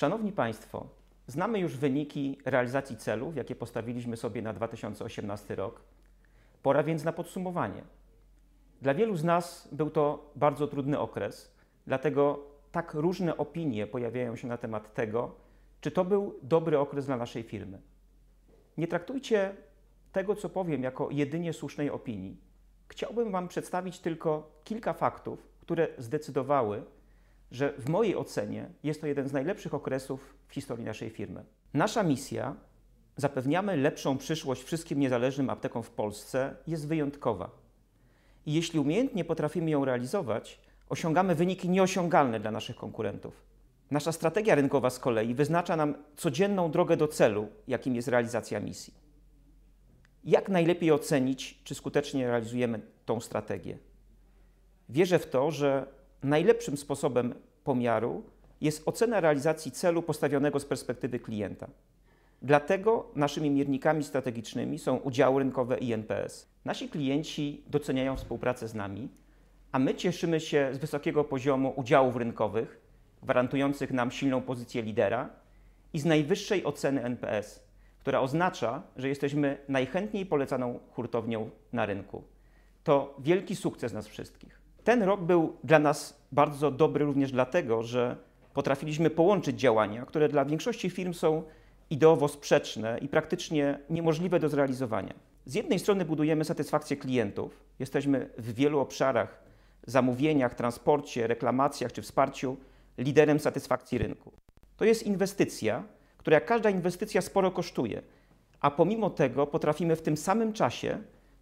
Szanowni Państwo, znamy już wyniki realizacji celów, jakie postawiliśmy sobie na 2018 rok. Pora więc na podsumowanie. Dla wielu z nas był to bardzo trudny okres, dlatego tak różne opinie pojawiają się na temat tego, czy to był dobry okres dla naszej firmy. Nie traktujcie tego, co powiem, jako jedynie słusznej opinii. Chciałbym Wam przedstawić tylko kilka faktów, które zdecydowały, że w mojej ocenie jest to jeden z najlepszych okresów w historii naszej firmy. Nasza misja zapewniamy lepszą przyszłość wszystkim niezależnym aptekom w Polsce jest wyjątkowa. I jeśli umiejętnie potrafimy ją realizować, osiągamy wyniki nieosiągalne dla naszych konkurentów. Nasza strategia rynkowa z kolei wyznacza nam codzienną drogę do celu, jakim jest realizacja misji. Jak najlepiej ocenić, czy skutecznie realizujemy tą strategię? Wierzę w to, że najlepszym sposobem pomiaru jest ocena realizacji celu postawionego z perspektywy klienta. Dlatego naszymi miernikami strategicznymi są udziały rynkowe i NPS. Nasi klienci doceniają współpracę z nami, a my cieszymy się z wysokiego poziomu udziałów rynkowych, gwarantujących nam silną pozycję lidera i z najwyższej oceny NPS, która oznacza, że jesteśmy najchętniej polecaną hurtownią na rynku. To wielki sukces nas wszystkich. Ten rok był dla nas bardzo dobry również dlatego, że potrafiliśmy połączyć działania, które dla większości firm są ideowo sprzeczne i praktycznie niemożliwe do zrealizowania. Z jednej strony budujemy satysfakcję klientów, jesteśmy w wielu obszarach zamówieniach, transporcie, reklamacjach czy wsparciu liderem satysfakcji rynku. To jest inwestycja, która jak każda inwestycja sporo kosztuje, a pomimo tego potrafimy w tym samym czasie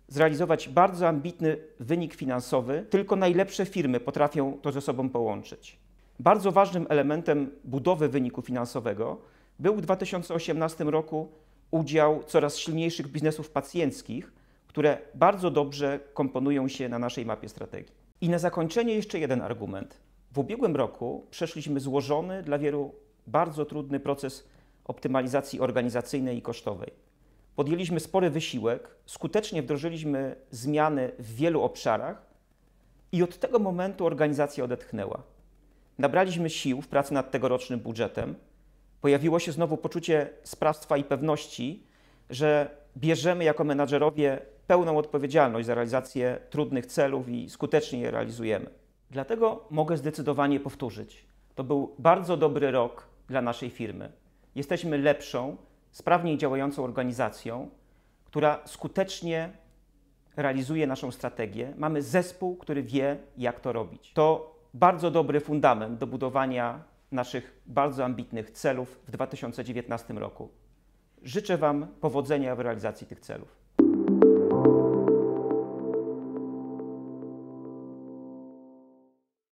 zrealizować bardzo ambitny wynik finansowy, tylko najlepsze firmy potrafią to ze sobą połączyć. Bardzo ważnym elementem budowy wyniku finansowego był w 2018 roku udział coraz silniejszych biznesów pacjenckich, które bardzo dobrze komponują się na naszej mapie strategii. I na zakończenie jeszcze jeden argument. W ubiegłym roku przeszliśmy złożony dla wielu bardzo trudny proces optymalizacji organizacyjnej i kosztowej podjęliśmy spory wysiłek, skutecznie wdrożyliśmy zmiany w wielu obszarach i od tego momentu organizacja odetchnęła. Nabraliśmy sił w pracy nad tegorocznym budżetem. Pojawiło się znowu poczucie sprawstwa i pewności, że bierzemy jako menadżerowie pełną odpowiedzialność za realizację trudnych celów i skutecznie je realizujemy. Dlatego mogę zdecydowanie powtórzyć. To był bardzo dobry rok dla naszej firmy. Jesteśmy lepszą, sprawniej działającą organizacją, która skutecznie realizuje naszą strategię. Mamy zespół, który wie, jak to robić. To bardzo dobry fundament do budowania naszych bardzo ambitnych celów w 2019 roku. Życzę Wam powodzenia w realizacji tych celów.